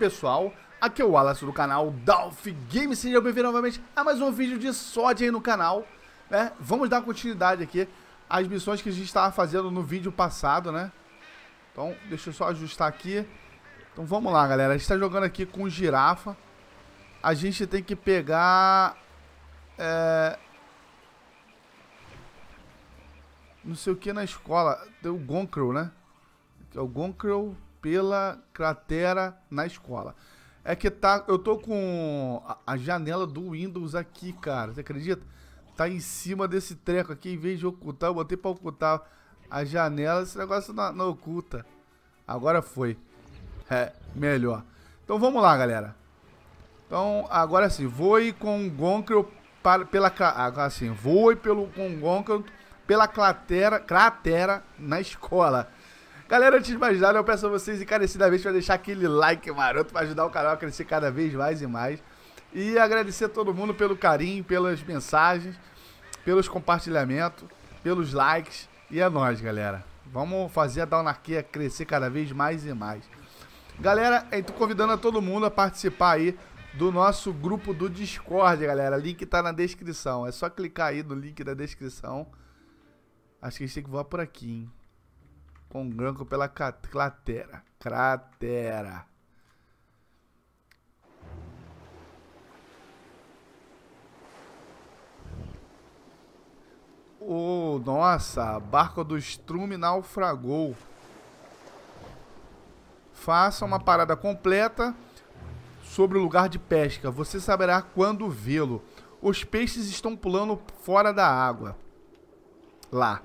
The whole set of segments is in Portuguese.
pessoal? Aqui é o Wallace do canal Dolph Games, sejam bem-vindos novamente a mais um vídeo de SOD aí no canal, né? Vamos dar continuidade aqui às missões que a gente estava fazendo no vídeo passado, né? Então, deixa eu só ajustar aqui. Então vamos lá, galera, a gente está jogando aqui com girafa. A gente tem que pegar... É... Não sei o que na escola, O Gonkrell, né? É o Gonkrell pela cratera na escola. É que tá. Eu tô com a, janela do Windows aqui, cara. Você acredita? Tá em cima desse treco aqui. Em vez de ocultar, eu botei pra ocultar a janela. Esse negócio não, não oculta. Agora foi. É, melhor. Então vamos lá, galera. Então, agora sim, voe com o Gonkel Agora sim. assim, voe pelo com o Gonkel pela cratera, cratera na escola. Galera, antes de mais nada, eu peço a vocês encarecidamente para deixar aquele like maroto para ajudar o canal a crescer cada vez mais e mais. E agradecer a todo mundo pelo carinho, pelas mensagens, pelos compartilhamentos, pelos likes. E é nóis, galera. Vamos fazer a Downarquia crescer cada vez mais e mais. Galera, estou convidando a todo mundo a participar aí do nosso grupo do Discord, galera. Link tá na descrição. É só clicar aí no link da descrição. Acho que a gente tem que voar por aqui, hein? com um granco pela cratera. Cratera. Oh, nossa, a barca do Strume naufragou. Faça uma parada completa sobre o lugar de pesca. Você saberá quando vê-lo. Os peixes estão pulando fora da água. Lá.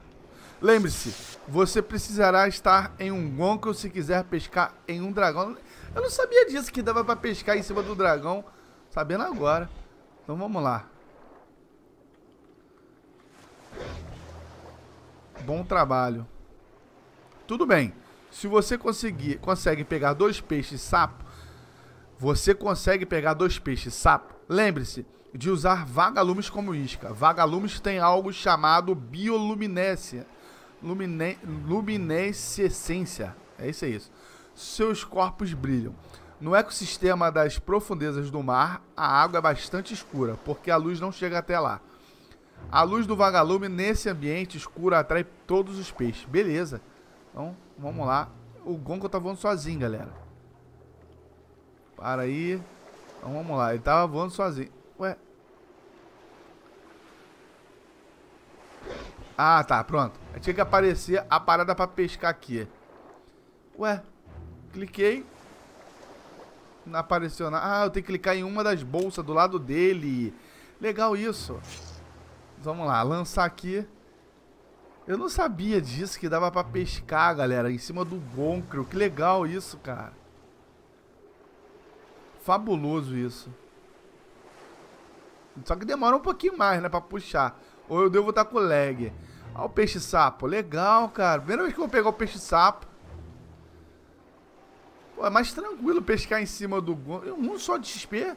Lembre-se, você precisará estar em um gonco se quiser pescar em um dragão. Eu não sabia disso, que dava pra pescar em cima do dragão. Sabendo agora. Então vamos lá. Bom trabalho. Tudo bem. Se você conseguir, consegue pegar dois peixes sapo, você consegue pegar dois peixes sapo. Lembre-se de usar vagalumes como isca. Vagalumes tem algo chamado bioluminescência lumine... luminescência. É isso, é isso. Seus corpos brilham. No ecossistema das profundezas do mar, a água é bastante escura, porque a luz não chega até lá. A luz do vagalume nesse ambiente escuro atrai todos os peixes. Beleza. Então, vamos lá. O Gongo tá voando sozinho, galera. Para aí. Então, vamos lá. Ele tava voando sozinho. Ué, Ah, tá, pronto. Tinha que aparecer a parada pra pescar aqui. Ué, cliquei. Não apareceu nada. Ah, eu tenho que clicar em uma das bolsas do lado dele. Legal isso. Vamos lá, lançar aqui. Eu não sabia disso, que dava pra pescar, galera, em cima do Goncro. Que legal isso, cara. Fabuloso isso. Só que demora um pouquinho mais, né, pra puxar. Ou eu devo estar com lag. Olha o peixe-sapo. Legal, cara. Primeira vez que eu vou pegar o peixe-sapo. Pô, é mais tranquilo pescar em cima do... Um só de XP?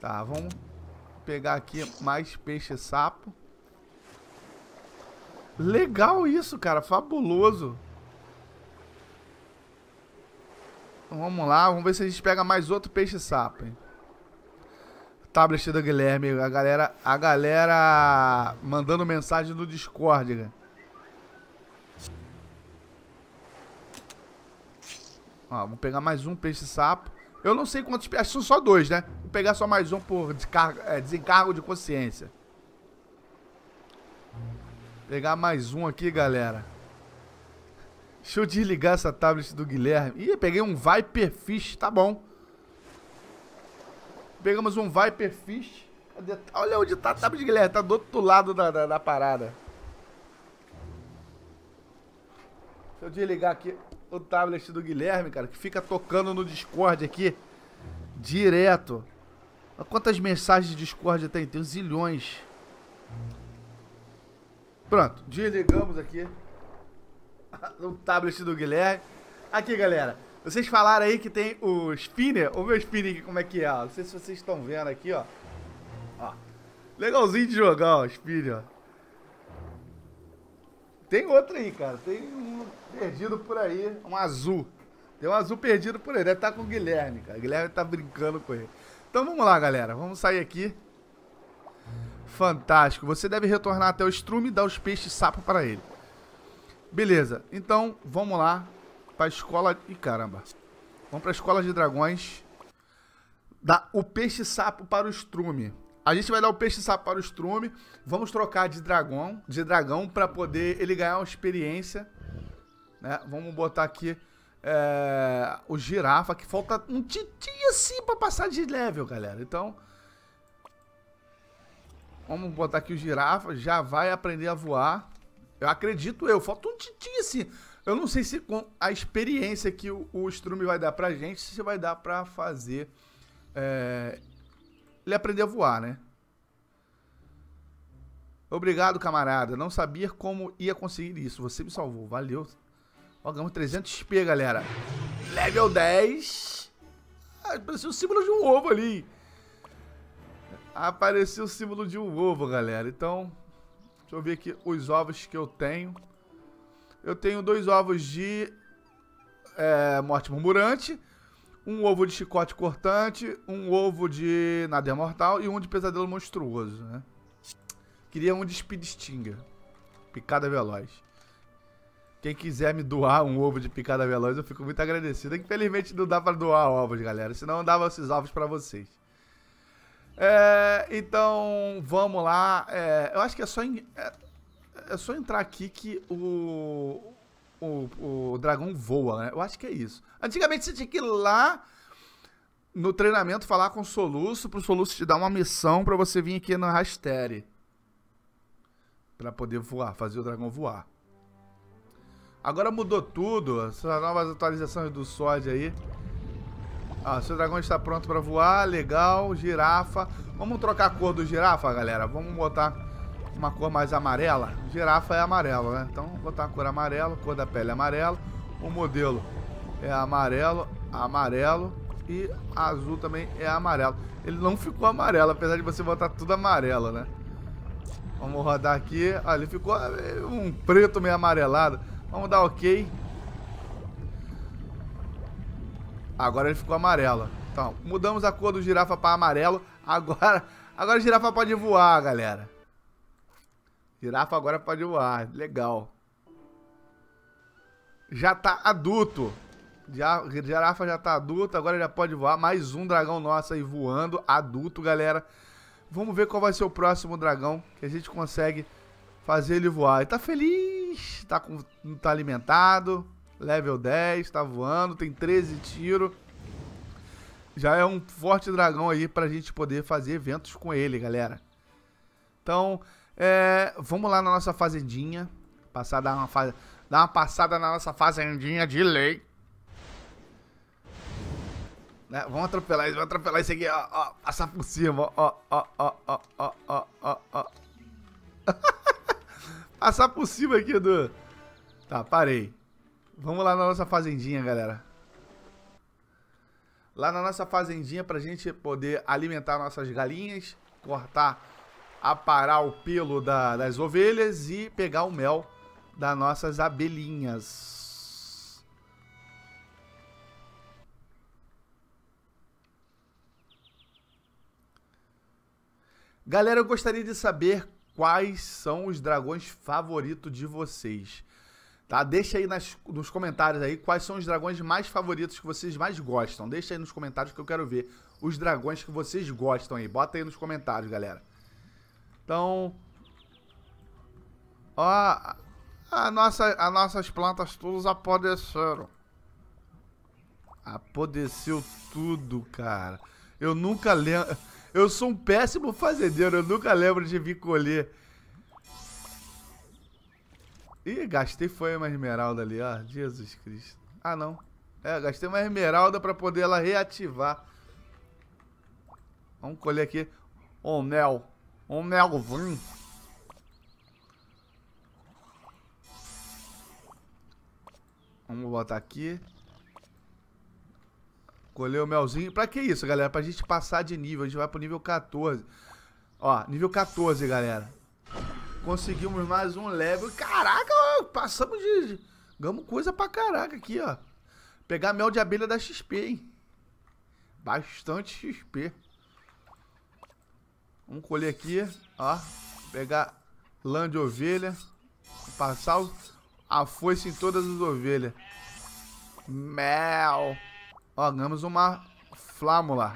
Tá, vamos pegar aqui mais peixe-sapo. Legal isso, cara. Fabuloso. Então, vamos lá, vamos ver se a gente pega mais outro peixe-sapo, hein tablet do Guilherme. A galera, a galera mandando mensagem no Discord, Vamos Ó, vou pegar mais um peixe-sapo. Eu não sei quantos peixes, são só dois, né? Vou pegar só mais um por é, desencargo de consciência. Pegar mais um aqui, galera. Deixa eu desligar essa tablet do Guilherme. Ih, peguei um Viperfish, tá bom. Pegamos um Viper Fish. Olha onde tá, tá de Guilherme, tá do outro lado da, da, da parada. Deixa eu desligar aqui o tablet do Guilherme, cara, que fica tocando no Discord aqui, direto. Olha quantas mensagens de Discord tem? Tem zilhões. Pronto, desligamos aqui o tablet do Guilherme. Aqui, galera. Vocês falaram aí que tem o spinner. Vamos ver o spinner aqui como é que é. Não sei se vocês estão vendo aqui, ó. Ó. Legalzinho de jogar, ó. Spinner, ó. Tem outro aí, cara. Tem um perdido por aí. Um azul. Tem um azul perdido por aí. Deve estar tá com o Guilherme, cara. O Guilherme tá brincando com ele. Então vamos lá, galera. Vamos sair aqui. Fantástico. Você deve retornar até o Strume e dar os peixes sapo para ele. Beleza. Então, vamos lá pra escola... Ih, caramba. Vamos pra escola de dragões. Dá o peixe-sapo para o estrume. A gente vai dar o peixe-sapo para o estrume. Vamos trocar de dragão, de dragão para poder ele ganhar uma experiência. Né? Vamos botar aqui é, o girafa, que falta um titinho assim para passar de level, galera. Então, vamos botar aqui o girafa. Já vai aprender a voar. Eu acredito eu. Falta um titinho assim. Eu não sei se com a experiência que o, o Strume vai dar pra gente, se vai dar pra fazer. É, ele aprender a voar, né? Obrigado, camarada. Não sabia como ia conseguir isso. Você me salvou. Valeu. Pagamos 300 P, galera. Level 10. Ah, apareceu o símbolo de um ovo ali. Apareceu o símbolo de um ovo, galera. Então, deixa eu ver aqui os ovos que eu tenho. Eu tenho dois ovos de é, morte murmurante, um ovo de chicote cortante, um ovo de nada mortal e um de pesadelo monstruoso, né? Queria um de speed stinger, picada veloz. Quem quiser me doar um ovo de picada veloz, eu fico muito agradecido. Infelizmente não dá para doar ovos, galera, senão eu dava esses ovos para vocês. É, então, vamos lá. É, eu acho que é só em, é, é só entrar aqui que o, o, o dragão voa, né? Eu acho que é isso. Antigamente você tinha que ir lá no treinamento falar com o Soluço, pro Soluço te dar uma missão para você vir aqui na Rastere. para poder voar, fazer o dragão voar. Agora mudou tudo, essas novas atualizações do SOD aí. Ah, seu dragão está pronto para voar, legal, girafa. Vamos trocar a cor do girafa, galera? Vamos botar uma cor mais amarela. Girafa é amarelo, né? Então, botar a cor amarela, cor da pele amarela, O modelo é amarelo, amarelo e azul também é amarelo. Ele não ficou amarelo, apesar de você botar tudo amarelo, né? Vamos rodar aqui. Ah, ele ficou eh, um preto meio amarelado. Vamos dar ok. Agora ele ficou amarelo. Então, mudamos a cor do girafa para amarelo. Agora, agora o girafa pode voar, galera. Girafa agora pode voar. Legal. Já tá adulto. Já, girafa já tá adulta, agora já pode voar. Mais um dragão nosso aí voando. Adulto, galera. Vamos ver qual vai ser o próximo dragão que a gente consegue fazer ele voar. Ele tá feliz, tá, com, tá alimentado, level 10, tá voando, tem 13 tiros. Já é um forte dragão aí pra gente poder fazer eventos com ele, galera. Então, é, vamos lá na nossa fazendinha. Passar, dar uma, fa dar uma passada na nossa fazendinha de lei. Né? Vamos atropelar isso, vamos atropelar isso aqui, ó, ó. Passar por cima, ó, ó, ó, ó, ó, ó, ó, ó. passar por cima aqui do... Tá, parei. Vamos lá na nossa fazendinha, galera. Lá na nossa fazendinha pra gente poder alimentar nossas galinhas, cortar aparar o pelo da, das ovelhas e pegar o mel das nossas abelhinhas. Galera, eu gostaria de saber quais são os dragões favoritos de vocês. Tá? Deixa aí nas, nos comentários aí quais são os dragões mais favoritos que vocês mais gostam. Deixa aí nos comentários que eu quero ver os dragões que vocês gostam aí. Bota aí nos comentários, galera. Então, ó, a nossa, as nossas plantas todas apodreceram. Apodreceu tudo, cara. Eu nunca lembro... Eu sou um péssimo fazendeiro, eu nunca lembro de vir colher. Ih, gastei foi uma esmeralda ali, ó. Jesus Cristo. Ah, não. É, gastei uma esmeralda pra poder ela reativar. Vamos colher aqui. Onel. O Melvin. Vamos botar aqui. Colher o melzinho. Pra que isso, galera? Pra gente passar de nível. A gente vai pro nível 14. Ó, nível 14, galera. Conseguimos mais um level. Caraca, ó, passamos de... Ganhamos coisa pra caraca aqui, ó. Pegar mel de abelha da XP, hein? Bastante XP. Vamos colher aqui, ó. Pegar lã de ovelha. Passar a foice em todas as ovelhas. Mel. Ó, ganhamos uma flâmula.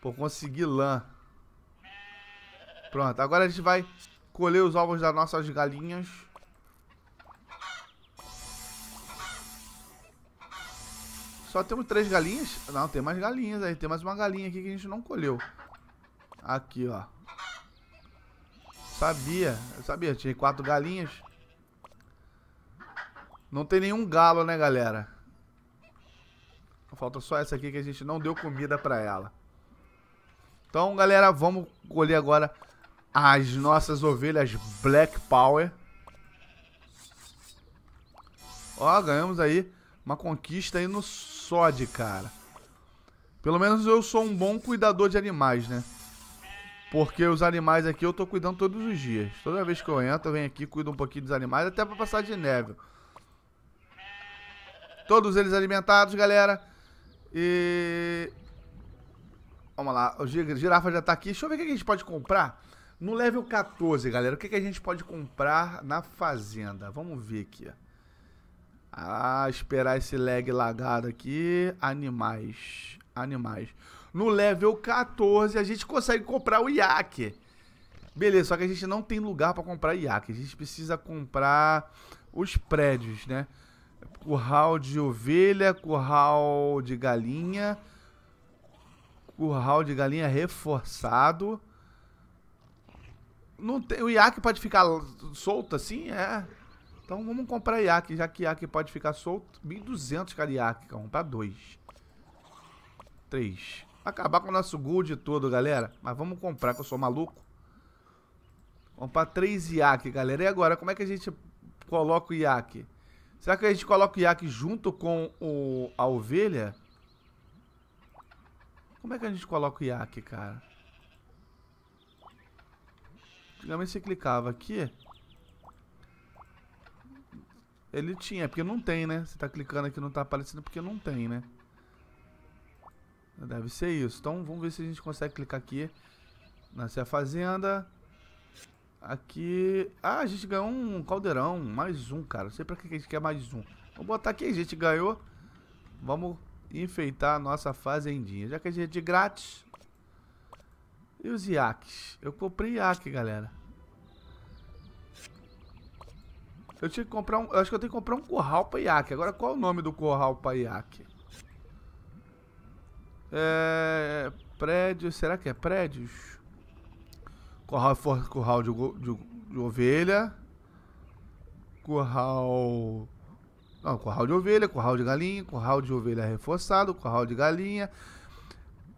Por conseguir lã. Pronto, agora a gente vai colher os ovos das nossas galinhas. Só temos três galinhas? Não, tem mais galinhas aí. Tem mais uma galinha aqui que a gente não colheu. Aqui, ó. Sabia, eu sabia. tinha quatro galinhas. Não tem nenhum galo, né, galera? Então, falta só essa aqui que a gente não deu comida pra ela. Então, galera, vamos colher agora as nossas ovelhas Black Power. Ó, ganhamos aí uma conquista aí no SOD, cara. Pelo menos eu sou um bom cuidador de animais, né? Porque os animais aqui eu tô cuidando todos os dias. Toda vez que eu entro, eu venho aqui, cuido um pouquinho dos animais, até pra passar de neve. Todos eles alimentados, galera. E... Vamos lá, o girafa já tá aqui. Deixa eu ver o que a gente pode comprar. No level 14, galera, o que a gente pode comprar na fazenda? Vamos ver aqui. Ah, esperar esse lag lagado aqui. Animais. Animais. No level 14, a gente consegue comprar o iaque. Beleza, só que a gente não tem lugar para comprar iaque. A gente precisa comprar os prédios, né? Curral de ovelha, curral de galinha, curral de galinha reforçado. Não tem, o iaque pode ficar solto assim? É. Então vamos comprar iaque, já que iaque pode ficar solto. 1.200 cada iaque, vamos comprar dois. Três acabar com o nosso gold todo, galera. Mas vamos comprar, que eu sou maluco. Vamos para 3 IAC, galera. E agora, como é que a gente coloca o IAC? Será que a gente coloca o IAC junto com o, a ovelha? Como é que a gente coloca o IAC, cara? Antigamente você clicava aqui. Ele tinha, porque não tem, né? Você tá clicando aqui não tá aparecendo porque não tem, né? Deve ser isso. Então vamos ver se a gente consegue clicar aqui. Nascer a fazenda. Aqui... Ah, a gente ganhou um caldeirão. Mais um, cara. Não sei pra que a gente quer mais um. Vou botar aqui, a gente ganhou. Vamos enfeitar a nossa fazendinha. Já que a gente é de grátis. E os iaques? Eu comprei iaque, galera. Eu tinha que comprar um... Eu acho que eu tenho que comprar um curral pra iaque. Agora, qual é o nome do curral pra iaque? É, prédios, será que é prédios? Curral, curral de, de, de ovelha. Curral. Não, curral de ovelha, curral de galinha, curral de ovelha reforçado, curral de galinha.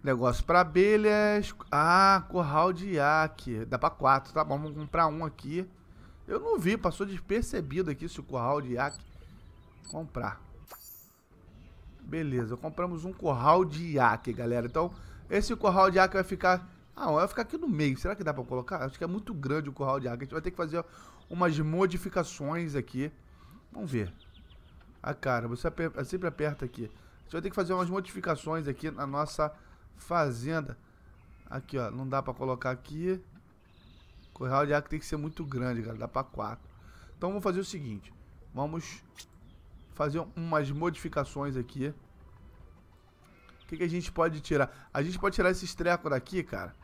Negócio para abelhas. Ah, curral de iaque. Dá para quatro, tá bom? Vamos comprar um aqui. Eu não vi, passou despercebido aqui se o curral de iaque. Comprar. Beleza, compramos um curral de iaque, galera. Então, esse curral de iaque vai ficar... Ah, vai ficar aqui no meio. Será que dá pra colocar? Acho que é muito grande o curral de iaque. A gente vai ter que fazer umas modificações aqui. Vamos ver. Ah, cara, você sempre aperta aqui. A gente vai ter que fazer umas modificações aqui na nossa fazenda. Aqui, ó. Não dá pra colocar aqui. Corral de iaque tem que ser muito grande, galera. Dá pra quatro. Então, vamos fazer o seguinte. Vamos fazer umas modificações aqui. O que, que a gente pode tirar? A gente pode tirar esses trecos daqui, cara.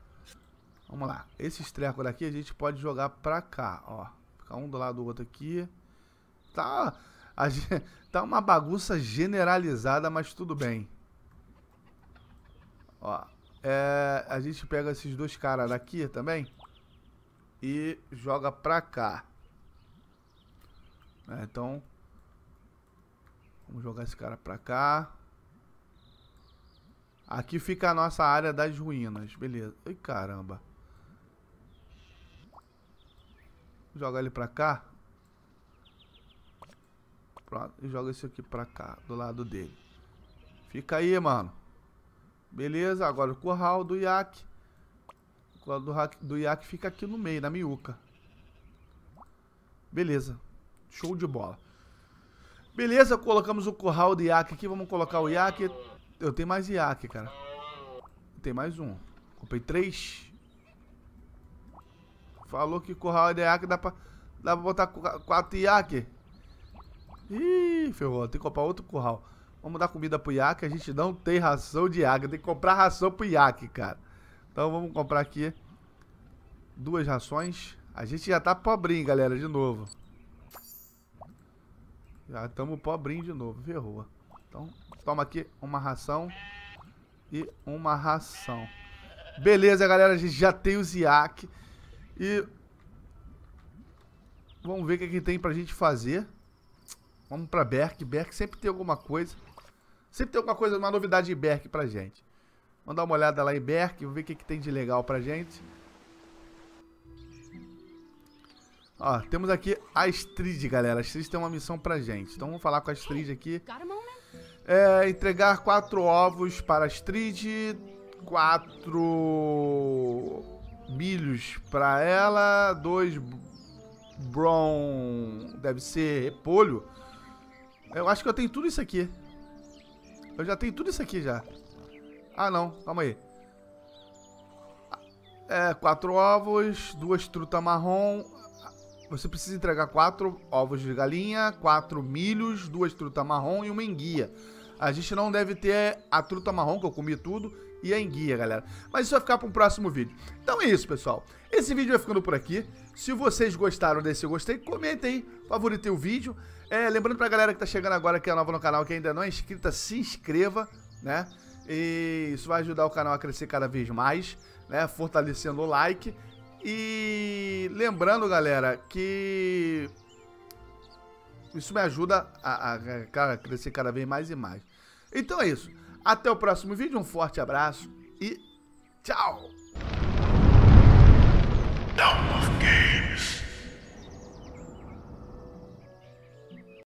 Vamos lá. Esses trecos daqui a gente pode jogar pra cá, ó. Ficar um do lado do outro aqui. Tá, a, tá uma bagunça generalizada, mas tudo bem. Ó. É, a gente pega esses dois caras daqui também. E joga pra cá. É, então, Vamos jogar esse cara pra cá. Aqui fica a nossa área das ruínas. Beleza. Ai, caramba. Joga ele pra cá. Pronto. E joga esse aqui pra cá, do lado dele. Fica aí, mano. Beleza. Agora o curral do iaque. O curral do, do iaque fica aqui no meio, na miuca. Beleza. Show de bola. Beleza, colocamos o curral de iaque aqui. Vamos colocar o iaque. Eu tenho mais iaque, cara. Tem mais um. Comprei três. Falou que curral de iaque dá pra, dá pra botar quatro iaque. Ih, ferrou. Tem que comprar outro curral. Vamos dar comida pro iaque. A gente não tem ração de iaque. Tem que comprar ração pro iaque, cara. Então vamos comprar aqui duas rações. A gente já tá pobrinho, galera, de novo. Já estamos pobrinho de novo, ferrou. Então, toma aqui uma ração e uma ração. Beleza, galera, a gente já tem o Ziak. E vamos ver o que, é que tem pra gente fazer. Vamos pra Berk. Berk sempre tem alguma coisa. Sempre tem alguma coisa, uma novidade de Berk pra gente. Vamos dar uma olhada lá em Berk, ver o que, é que tem de legal pra gente. Ó, temos aqui a Astrid, galera. A Astrid tem uma missão pra gente. Então vamos falar com a Astrid aqui. Né? É, entregar quatro ovos para a Astrid, quatro milhos para ela, dois brown, deve ser repolho. Eu acho que eu tenho tudo isso aqui. Eu já tenho tudo isso aqui já. Ah, não. Calma aí. É, quatro ovos, duas truta marrom, você precisa entregar quatro ovos de galinha, quatro milhos, duas truta marrom e uma enguia. A gente não deve ter a truta marrom, que eu comi tudo, e a enguia, galera. Mas isso vai ficar para um próximo vídeo. Então é isso, pessoal. Esse vídeo vai ficando por aqui. Se vocês gostaram desse gostei, comentem aí, favorite o vídeo. É, lembrando para a galera que está chegando agora, que é nova no canal, que ainda não é inscrita, se inscreva, né? E isso vai ajudar o canal a crescer cada vez mais, né? Fortalecendo o like e lembrando, galera, que isso me ajuda a, a, a crescer cada vez mais e mais. Então é isso. Até o próximo vídeo, um forte abraço e tchau! Não.